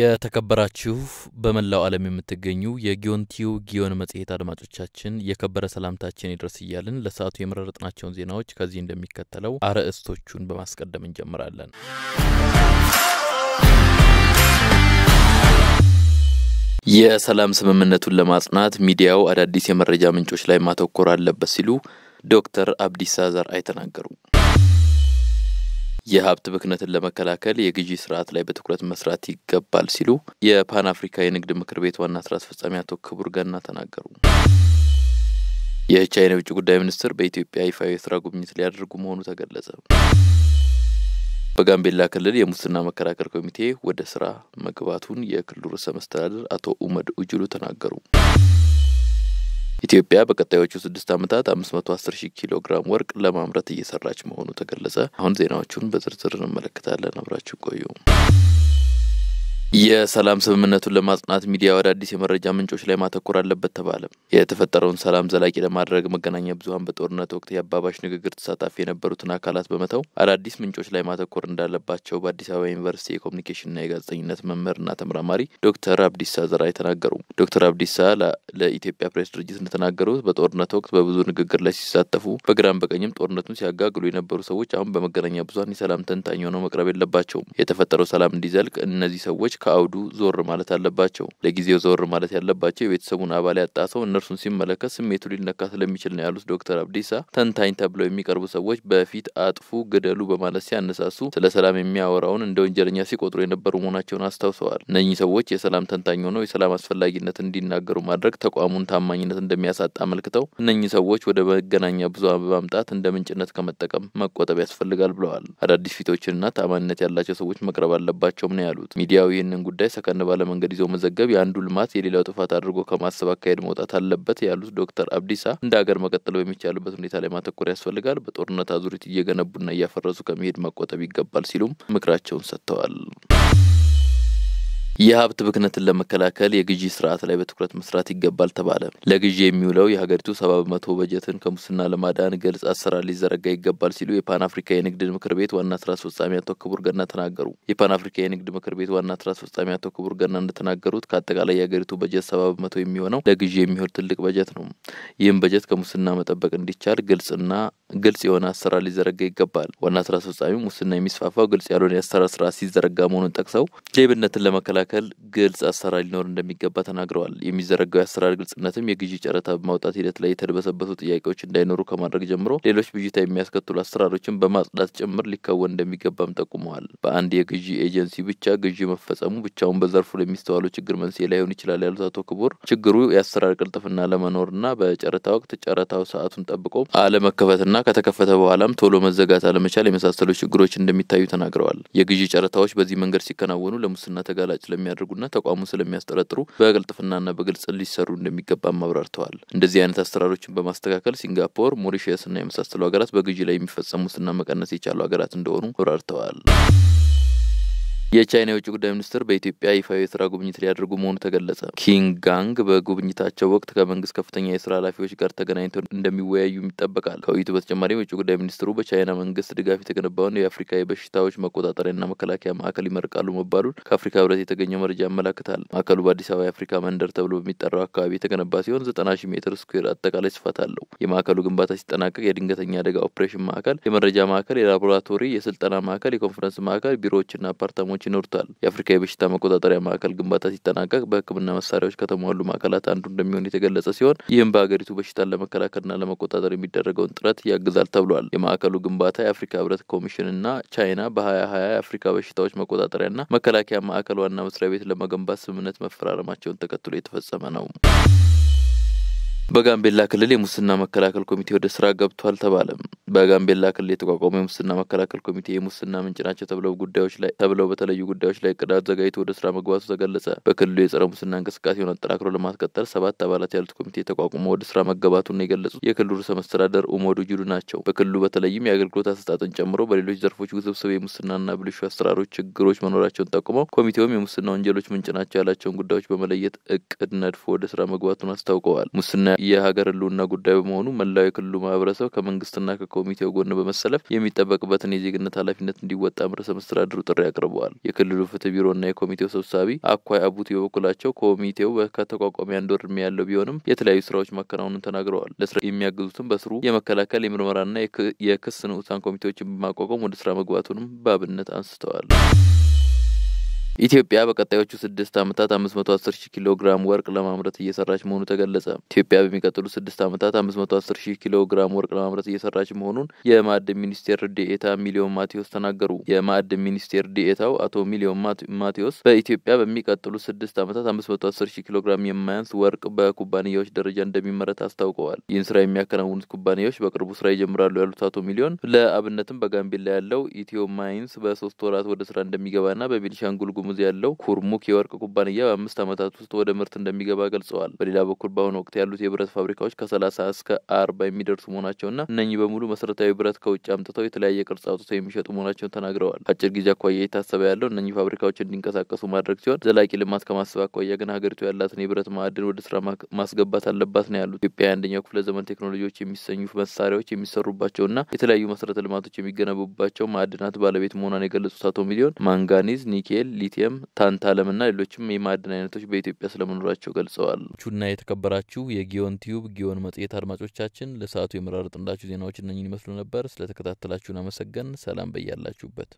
የተከበራችሁ በመላው ዓለም የምትገኙ የጊዮንቲዩ ጊዮን መጽሔት አድማጮቻችን የከበረ ሰላምታችን ይድረስ እያልን ለሰዓቱ የመረጥናቸውን ዜናዎች ከዚህ እንደሚከተለው አርዕስቶቹን በማስቀደም እንጀምራለን። የሰላም ስምምነቱን ለማጽናት ሚዲያው አዳዲስ የመረጃ ምንጮች ላይ ማተኮር አለበት ሲሉ ዶክተር አብዲሳ ዘርአይ ተናገሩ። የሀብት ብክነትን ለመከላከል የግዢ ስርዓት ላይ በትኩረት መስራት ይገባል ሲሉ የፓን አፍሪካ የንግድ ምክር ቤት ዋና ስራ አስፈጻሚ አቶ ክቡር ገና ተናገሩ። የቻይና የውጭ ጉዳይ ሚኒስትር በኢትዮጵያ ይፋዊ የስራ ጉብኝት ሊያደርጉ መሆኑ ተገለጸ። በጋምቤላ ክልል የሙስና መከላከል ኮሚቴ ወደ ስራ መግባቱን የክልሉ ርዕሰ መስተዳድር አቶ ኡመድ ኡጅሉ ተናገሩ። ኢትዮጵያ በቀጣዮቹ ስድስት ዓመታት 510 ሺህ ኪሎ ግራም ወርቅ ለማምረት እየሰራች መሆኑ ተገለጸ። አሁን ዜናዎቹን በዝርዝር እንመለከታለን። አብራችሁ ቆዩ። የሰላም ስምምነቱን ለማጽናት ሚዲያ ወደ አዲስ የመረጃ ምንጮች ላይ ማተኮር አለበት ተባለ። የተፈጠረውን ሰላም ዘላቂ ለማድረግ መገናኛ ብዙኃን በጦርነት ወቅት የአባባሽ ንግግር ተሳታፊ የነበሩትን አካላት በመተው አዳዲስ ምንጮች ላይ ማተኮር እንዳለባቸው በአዲስ አበባ ዩኒቨርሲቲ የኮሚኒኬሽንና የጋዜጠኝነት መምህርና ተመራማሪ ዶክተር አብዲሳ ዘራይ ተናገሩ። ዶክተር አብዲሳ ለኢትዮጵያ ፕሬስ ድርጅት እንደተናገሩት በጦርነት ወቅት በብዙ ንግግር ላይ ሲሳተፉ በግራም በቀኝም ጦርነቱን ሲያጋግሉ የነበሩ ሰዎች አሁን በመገናኛ ብዙኃን የሰላም ተንታኝ ሆነው መቅረብ የለባቸውም። የተፈጠረው ሰላም እንዲዘልቅ እነዚህ ሰዎች ከአውዱ ዞር ማለት አለባቸው። ለጊዜው ዞር ማለት ያለባቸው የቤተሰቡን አባል ያጣ ሰው እነርሱን ሲመለከት ስሜቱ ሊነካ ስለሚችል ነው ያሉት ዶክተር አብዲሳ ተንታኝ ተብለው የሚቀርቡ ሰዎች በፊት አጥፉ፣ ግደሉ በማለት ሲያነሳሱ ስለ ሰላም የሚያወራውን እንደ ወንጀለኛ ሲቆጥሩ የነበሩ መሆናቸውን አስታውሰዋል። እነኚህ ሰዎች የሰላም ተንታኝ ሆነው የሰላም አስፈላጊነት እንዲናገሩ ማድረግ ተቋሙን ታማኝነት እንደሚያሳጣ አመልክተው እነኚህ ሰዎች ወደ መገናኛ ብዙሃን በማምጣት እንደ ምንጭነት ከመጠቀም መቆጠብ ያስፈልጋል ብለዋል። አዳዲስ ፊቶችንና ታማኝነት ያላቸው ሰዎች መቅረብ አለባቸውም ነው ያሉት። ሚዲያው ይህን ይህንን ጉዳይ ሰከን ባለ መንገድ ይዘው መዘገብ የአንዱ ልማት የሌላው ጥፋት አድርጎ ከማሰብ አካሄድ መውጣት አለበት ያሉት ዶክተር አብዲሳ እንደ ሀገር መቀጠል በሚቻልበት ሁኔታ ላይ ማተኮር ያስፈልጋል፣ በጦርነት አዙሪት እየገነቡና እያፈረሱ ከመሄድ መቆጠብ ይገባል ሲሉም ምክራቸውን ሰጥተዋል። የሀብት ብክነትን ለመከላከል የግዢ ስርዓት ላይ በትኩረት መስራት ይገባል ተባለ። ለግዢ የሚውለው የሀገሪቱ ሰባ በመቶ በጀትን ከሙስና ለማዳን ግልጽ አሰራር ሊዘረጋ ይገባል ሲሉ የፓን አፍሪካ የንግድ ምክር ቤት ዋና ስራ አስፈጻሚ አቶ ክቡር ገና ተናገሩ። የፓን አፍሪካ የንግድ ምክር ቤት ዋና ስራ አስፈጻሚ አቶ ክቡር ገና እንደተናገሩት ከአጠቃላይ የሀገሪቱ በጀት ሰባ በመቶ የሚሆነው ለግዢ የሚሆን ትልቅ በጀት ነው። ይህም በጀት ከሙስና መጠበቅ እንዲቻል ግልጽና ግልጽ የሆነ አሰራር ሊዘረጋ ይገባል። ዋና ስራ አስፈጻሚ ሙስና የሚስፋፋው ግልጽ ያልሆነ የአሰራር ስራ ሲዘረጋ መሆኑን ጠቅሰው ሌብነትን ለመከላከል መካከል ግልጽ አሰራር ሊኖር እንደሚገባ ተናግረዋል። የሚዘረጋው የአሰራር ግልጽነትም የግዢ ጨረታ በማውጣት ሂደት ላይ የተደበሰበሱ ጥያቄዎች እንዳይኖሩ ከማድረግ ጀምሮ ሌሎች ብዥታ የሚያስከትሉ አሰራሮችን በማጽዳት ጭምር ሊከወን እንደሚገባም ጠቁመዋል። በአንድ የግዢ ኤጀንሲ ብቻ ግዢ መፈጸሙ ብቻውን በዘርፉ ለሚስተዋሉ ችግር መንስኤ ላይሆን ይችላል ያሉት አቶ ክቡር ችግሩ የአሰራር ቅልጥፍና ለመኖርና በጨረታ ወቅት ጨረታው ሰዓቱን ጠብቆ አለመከፈትና ከተከፈተ በኋላም ቶሎ መዘጋት አለመቻል የመሳሰሉ ችግሮች እንደሚታዩ ተናግረዋል። የግዢ ጨረታዎች በዚህ መንገድ ሲከናወኑ ለሙስና ተጋላጭ ስለሚያደርጉና ተቋሙን ስለሚያስጠረጥሩ በቅልጥፍናና በግልጽ ሊሰሩ እንደሚገባም አብራርተዋል። እንደዚህ አይነት አሰራሮችን በማስተካከል ሲንጋፖር፣ ሞሪሸስና የመሳሰሉ ሀገራት በግዢ ላይ የሚፈጸም መቀነስ የቻሉ ሀገራት እንደሆኑ አብራርተዋል። የቻይና የውጭ ጉዳይ ሚኒስትር በኢትዮጵያ ይፋዊ የስራ ጉብኝት ሊያደርጉ መሆኑ ተገለጸ። ኪንግ ጋንግ በጉብኝታቸው ወቅት ከመንግስት ከፍተኛ የስራ ኃላፊዎች ጋር ተገናኝተው እንደሚወያዩም ይጠበቃል። ከውይይቱ በተጨማሪም የውጭ ጉዳይ ሚኒስትሩ በቻይና መንግስት ድጋፍ የተገነባውን የአፍሪካ የበሽታዎች መቆጣጠሪያና መከላከያ ማዕከል ይመርቃሉ መባሉን ከአፍሪካ ህብረት የተገኘው መረጃ ያመላክታል። ማዕከሉ በአዲስ አበባ የአፍሪካ መንደር ተብሎ በሚጠራው አካባቢ የተገነባ ሲሆን ዘጠና ሺህ ሜትር ስኩዌር አጠቃላይ ስፋት አለው። የማዕከሉ ግንባታ ሲጠናቀቅ የድንገተኛ አደጋ ኦፕሬሽን ማዕከል፣ የመረጃ ማዕከል፣ የላቦራቶሪ፣ የስልጠና ማዕከል፣ የኮንፈረንስ ማዕከል፣ ቢሮዎችና አፓርታሞች ባለሙያዎች ይኖሩታል። የአፍሪካ የበሽታ መቆጣጠሪያ ማዕከል ግንባታ ሲጠናቀቅ በህክምና መሳሪያዎች ከተሟሉ ማዕከላት አንዱ እንደሚሆን የተገለጸ ሲሆን ይህም በሀገሪቱ በሽታን ለመከላከልና ለመቆጣጠር የሚደረገውን ጥረት ያግዛል ተብሏል። የማዕከሉ ግንባታ የአፍሪካ ህብረት ኮሚሽንና ቻይና በሀያ ሀያ የአፍሪካ በሽታዎች መቆጣጠሪያና መከላከያ ማዕከል ዋና መስሪያ ቤት ለመገንባት ስምምነት መፈራረማቸውን ተከትሎ የተፈጸመ ነው። በጋምቤላ ክልል የሙስና መከላከል ኮሚቴ ወደ ስራ ገብቷል ተባለ። በጋምቤላ ክልል የተቋቋመው የሙስና መከላከል ኮሚቴ የሙስና ምንጭ ናቸው ተብለው ጉዳዮች ላይ ተብለው በተለዩ ጉዳዮች ላይ እቅድ አዘጋጅቶ ወደ ስራ መግባቱ ተገለጸ። በክልሉ የጸረ ሙስና እንቅስቃሴውን አጠናክሮ ለማስቀጠል ሰባት አባላት ያሉት ኮሚቴ ተቋቁሞ ወደ ስራ መገባቱን የገለጹት የክልሉ ርዕሰ መስተዳደር ኡመዱ ጅዱ ናቸው። በክልሉ በተለይም የአገልግሎት አሰጣጥን ጨምሮ በሌሎች ዘርፎች ውስብስብ የሙስናና ብልሹ አሰራሮች ችግሮች መኖራቸውን ጠቁመው ኮሚቴውም የሙስና ወንጀሎች ምንጭ ናቸው ያላቸውን ጉዳዮች በመለየት እቅድ ነድፎ ወደ ስራ መግባቱን አስታውቀዋል። ሙስና የሀገር ህልውና ጉዳይ በመሆኑ መላው የክልሉ ማህበረሰብ ከመንግስትና ከኮሚቴው ጎን በመሰለፍ የሚጠበቅበትን የዜግነት ኃላፊነት እንዲወጣ ርዕሰ መስተዳድሩ ጥሪ አቅርበዋል። የክልሉ ፍትህ ቢሮና የኮሚቴው ሰብሳቢ አኳይ አቡቴ በበኩላቸው ኮሚቴው ከተቋቋሚ አንድ ወር እድሜ ያለው ቢሆንም የተለያዩ ስራዎች ማከናወኑን ተናግረዋል። ለስራ የሚያግዙትም በስሩ የመከላከል የምርመራና የክስ ንዑሳን ኮሚቴዎችን በማቋቋም ወደ ስራ መግባቱንም በአብነት አንስተዋል። ኢትዮጵያ በቀጣዮቹ ስድስት ዓመታት አምስት መቶ አስር ሺህ ኪሎ ግራም ወርቅ ለማምረት እየሰራች መሆኑ ተገለጸ። ኢትዮጵያ በሚቀጥሉ ስድስት ዓመታት አምስት መቶ አስር ሺህ ኪሎ ግራም ወርቅ ለማምረት እየሰራች መሆኑን የማዕድን ሚኒስቴር ዲኤታ ሚሊዮን ማቴዎስ ተናገሩ። የማዕድን ሚኒስቴር ዲኤታው አቶ ሚሊዮን ማቴዎስ በኢትዮጵያ በሚቀጥሉ ስድስት ዓመታት አምስት መቶ አስር ሺህ ኪሎ ግራም የማያንስ ወርቅ በኩባንያዎች ደረጃ እንደሚመረት አስታውቀዋል። ይህን ስራ የሚያከናውኑት ኩባንያዎች በቅርቡ ስራ ይጀምራሉ ያሉት አቶ ሚሊዮን ለአብነትም በጋምቤላ ያለው ኢትዮ ማይንስ በሶስት ወራት ወደ ስራ እንደሚገባና በቤኒሻንጉል ጉምዝ ያለው ኩርሙክ የወርቅ ኩባንያ በአምስት ዓመታት ውስጥ ወደ ምርት እንደሚገባ ገልጸዋል። በሌላ በኩል በአሁኑ ወቅት ያሉት የብረት ፋብሪካዎች ከሰላሳ እስከ አርባ የሚደርሱ መሆናቸውና እነኚህ በሙሉ መሰረታዊ ብረት ከውጭ አምጥተው የተለያየ ቅርጽ አውጥተው የሚሸጡ መሆናቸውን ተናግረዋል። አጭር ጊዜ አኳያ የታሰበ ያለው እነኚህ ፋብሪካዎች እንዲንቀሳቀሱ ማድረግ ሲሆን ዘላቂ ልማት ከማሰብ አኳያ ግን ሀገሪቱ ያላትን የብረት ማዕድን ወደ ስራ ማስገባት አለባት ነው ያሉት። ኢትዮጵያ የአንደኛው ክፍለ ዘመን ቴክኖሎጂዎች የሚሰኙ መሳሪያዎች የሚሰሩባቸውና የተለያዩ መሰረተ ልማቶች የሚገነቡባቸው ማዕድናት ባለቤት መሆኗን የገለጹት አቶ ሚሊዮን ማንጋኒዝ፣ ኒኬል፣ ሊቲየም፣ ታንታለምና ሌሎችም የማዕድን አይነቶች በኢትዮጵያ ስለመኖራቸው ገልጸዋል። ቹና የተከበራችሁ የጊዮን ቲዩብ ጊዮን መጽሔት አድማጮቻችን ለሰዓቱ የመራረጥንላችሁ ዜናዎች እነኝን ይመስሉ ነበር። ስለተከታተላችሁን አመሰገን። ሰላም በያላችሁበት።